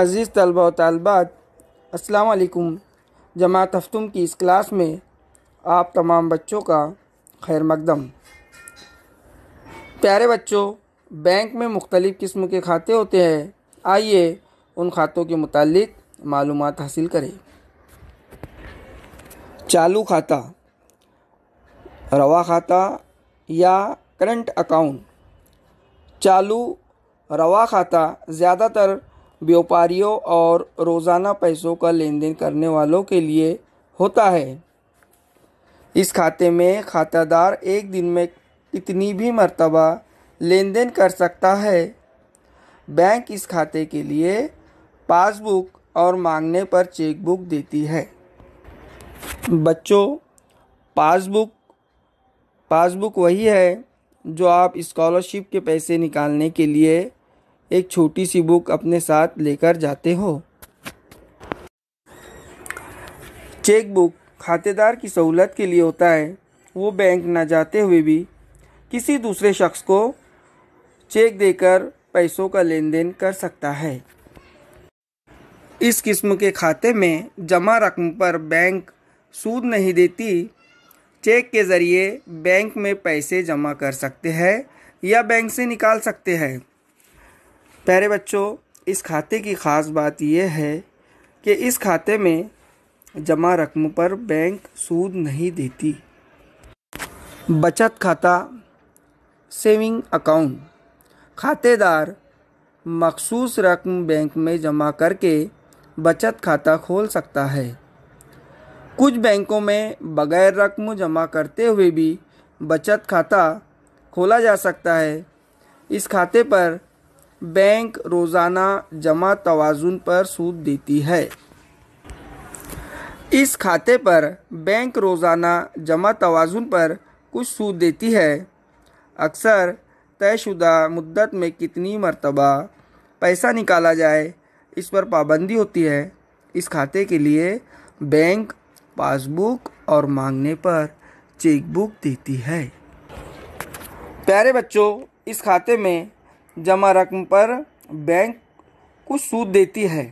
अज़ीज़ तलबा तलबात असलकुम जमात हफ्तुम की इस क्लास में आप तमाम बच्चों का खैर मकदम प्यारे बच्चों बैंक में मुख्तलिफ़ किस्म के खाते होते हैं आइए उन खातों के मुतल मालूम हासिल करें चालू खाता रवा खाता या करंट अकाउंट चालू रवा खाता ज़्यादातर व्यापारियों और रोज़ाना पैसों का लेन देन करने वालों के लिए होता है इस खाते में खातादार एक दिन में कितनी भी मरतबा लेन देन कर सकता है बैंक इस खाते के लिए पासबुक और मांगने पर चेकबुक देती है बच्चों पासबुक पासबुक वही है जो आप स्कॉलरशिप के पैसे निकालने के लिए एक छोटी सी बुक अपने साथ लेकर जाते हो चेक बुक खातेदार की सहूलत के लिए होता है वो बैंक न जाते हुए भी किसी दूसरे शख्स को चेक देकर पैसों का लेन देन कर सकता है इस किस्म के खाते में जमा रकम पर बैंक सूद नहीं देती चेक के ज़रिए बैंक में पैसे जमा कर सकते हैं या बैंक से निकाल सकते हैं प्यारे बच्चों इस खाते की ख़ास बात यह है कि इस खाते में जमा रकम पर बैंक सूद नहीं देती बचत खाता सेविंग अकाउंट खातेदार मखसूस रकम बैंक में जमा करके बचत खाता खोल सकता है कुछ बैंकों में बगैर रकम जमा करते हुए भी बचत खाता खोला जा सकता है इस खाते पर बैंक रोज़ाना जमा तोज़ुन पर सूद देती है इस खाते पर बैंक रोज़ाना जमा तोज़ुन पर कुछ सूद देती है अक्सर तयशुदा मुद्दत में कितनी मरतबा पैसा निकाला जाए इस पर पाबंदी होती है इस खाते के लिए बैंक पासबुक और मांगने पर चेकबुक देती है प्यारे बच्चों इस खाते में जमा रकम पर बैंक कुछ सूद देती है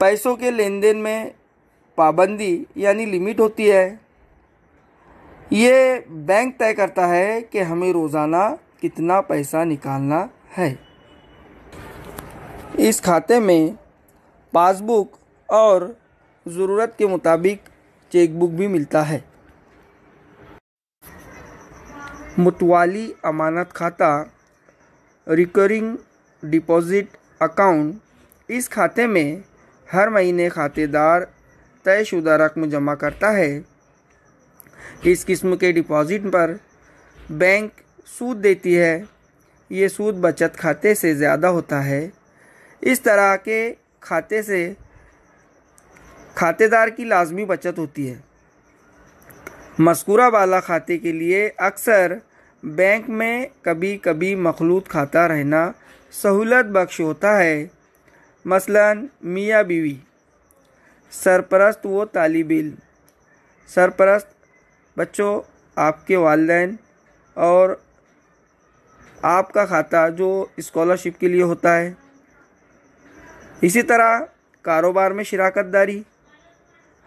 पैसों के लेन देन में पाबंदी यानी लिमिट होती है ये बैंक तय करता है कि हमें रोज़ाना कितना पैसा निकालना है इस खाते में पासबुक और ज़रूरत के मुताबिक चेकबुक भी मिलता है मुतवाली अमानत खाता रिकरिंग डिपॉजिट अकाउंट इस खाते में हर महीने खातेदार तयशुदा रकम जमा करता है इस किस्म के डिपॉजिट पर बैंक सूद देती है ये सूद बचत खाते से ज़्यादा होता है इस तरह के खाते से खातेदार की लाजमी बचत होती है मस्कूरा वाला खाते के लिए अक्सर बैंक में कभी कभी मखलूत खाता रहना सहूलत बख्श होता है मसलन मियाँ बीवी सरपरस्त व तालब इम सरपरस्त बच्चों आपके वालदेन और आपका खाता जो इस्कॉलरशिप के लिए होता है इसी तरह कारोबार में शराकत दारी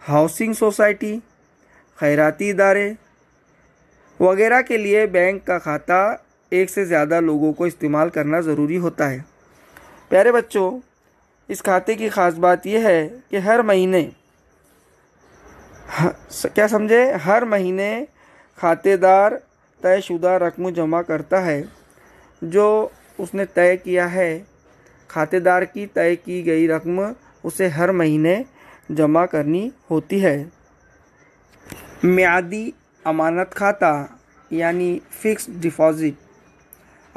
हाउसिंग सोसाइटी खैराती इदारे वगैरह के लिए बैंक का खाता एक से ज़्यादा लोगों को इस्तेमाल करना ज़रूरी होता है प्यारे बच्चों इस खाते की ख़ास बात यह है कि हर महीने क्या समझे हर महीने खातेदार तयशुदा रकम जमा करता है जो उसने तय किया है खातेदार की तय की गई रकम उसे हर महीने जमा करनी होती है म्यादी अमानत खाता यानी फ़िक्स डिपॉज़िट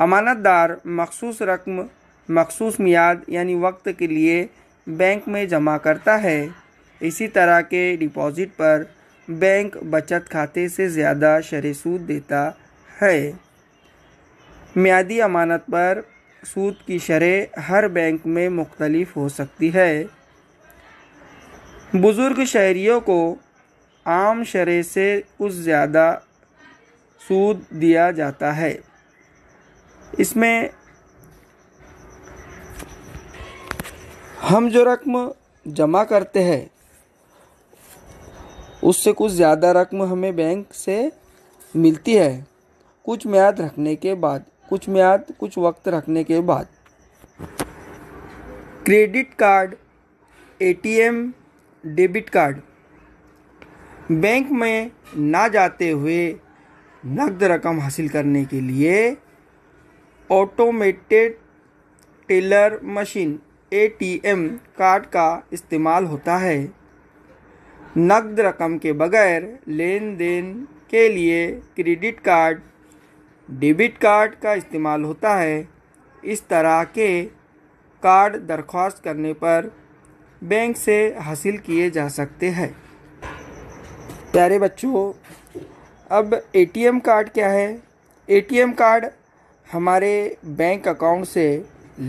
अमानतदार मखसूस रकम मखसूस मियाद यानी वक्त के लिए बैंक में जमा करता है इसी तरह के डिपॉज़िट पर बैंक बचत खाते से ज़्यादा शर सूद देता है म्यादी अमानत पर सूद की शरह हर बैंक में मुख्तलिफ हो सकती है बुज़ुर्ग शहरीों को आम शरह से उस ज़्यादा सूद दिया जाता है इसमें हम जो रकम जमा करते हैं उससे कुछ ज़्यादा रकम हमें बैंक से मिलती है कुछ म्याद रखने के बाद कुछ म्याद कुछ वक्त रखने के बाद credit card ATM debit card bank में ना जाते हुए नकद रकम हासिल करने के लिए automated teller machine ATM card का इस्तेमाल होता है नकद रकम के बगैर लेन देन के लिए क्रेडिट कार्ड डेबिट कार्ड का इस्तेमाल होता है इस तरह के कार्ड दरख्वास्त करने पर बैंक से हासिल किए जा सकते हैं प्यारे बच्चों अब एटीएम कार्ड क्या है एटीएम कार्ड हमारे बैंक अकाउंट से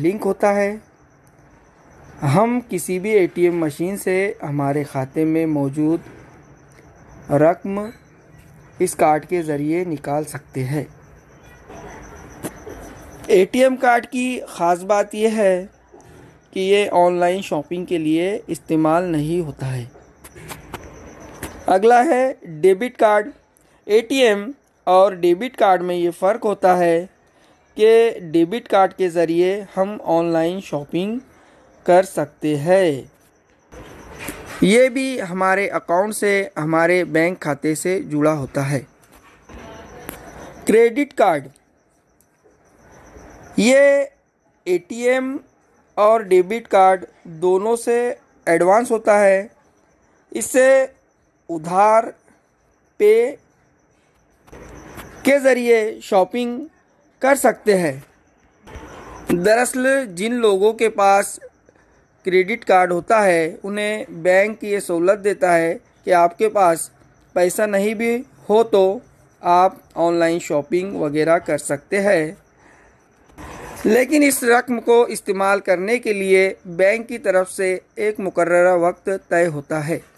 लिंक होता है हम किसी भी एटीएम मशीन से हमारे खाते में मौजूद रकम इस कार्ड के ज़रिए निकाल सकते हैं एटीएम कार्ड की ख़ास बात यह है कि ये ऑनलाइन शॉपिंग के लिए इस्तेमाल नहीं होता है अगला है डेबिट कार्ड एटीएम और डेबिट कार्ड में ये फ़र्क होता है कि डेबिट कार्ड के ज़रिए हम ऑनलाइन शॉपिंग कर सकते हैं ये भी हमारे अकाउंट से हमारे बैंक खाते से जुड़ा होता है क्रेडिट कार्ड ये एटीएम और डेबिट कार्ड दोनों से एडवांस होता है इससे उधार पे के ज़रिए शॉपिंग कर सकते हैं दरअसल जिन लोगों के पास क्रेडिट कार्ड होता है उन्हें बैंक ये सहूलत देता है कि आपके पास पैसा नहीं भी हो तो आप ऑनलाइन शॉपिंग वगैरह कर सकते हैं लेकिन इस रकम को इस्तेमाल करने के लिए बैंक की तरफ से एक मुकर्रा वक्त तय होता है